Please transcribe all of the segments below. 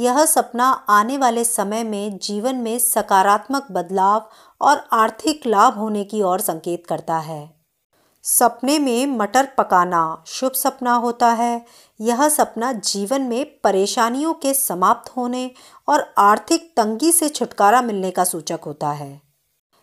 यह सपना आने वाले समय में जीवन में सकारात्मक बदलाव और आर्थिक लाभ होने की ओर संकेत करता है सपने में मटर पकाना शुभ सपना होता है यह सपना जीवन में परेशानियों के समाप्त होने और आर्थिक तंगी से छुटकारा मिलने का सूचक होता है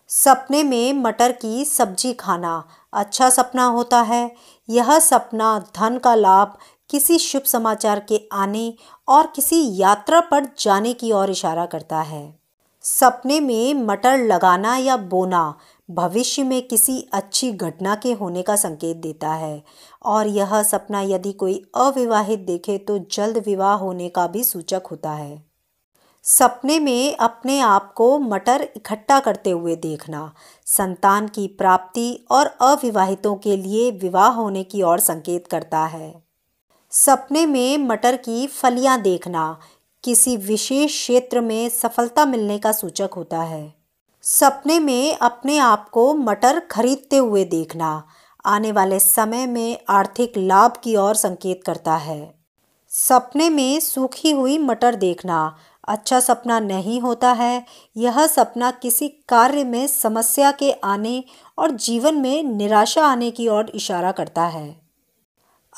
सपने में मटर की सब्जी खाना अच्छा सपना होता है यह सपना धन का लाभ किसी शुभ समाचार के आने और किसी यात्रा पर जाने की ओर इशारा करता है सपने में मटर लगाना या बोना भविष्य में किसी अच्छी घटना के होने का संकेत देता है और यह सपना यदि कोई अविवाहित देखे तो जल्द विवाह होने का भी सूचक होता है सपने में अपने आप को मटर इकट्ठा करते हुए देखना संतान की प्राप्ति और अविवाहितों के लिए विवाह होने की ओर संकेत करता है सपने में मटर की फलियां देखना किसी विशेष क्षेत्र में सफलता मिलने का सूचक होता है सपने में अपने आप को मटर खरीदते हुए देखना आने वाले समय में आर्थिक लाभ की ओर संकेत करता है सपने में सूखी हुई मटर देखना अच्छा सपना नहीं होता है यह सपना किसी कार्य में समस्या के आने और जीवन में निराशा आने की ओर इशारा करता है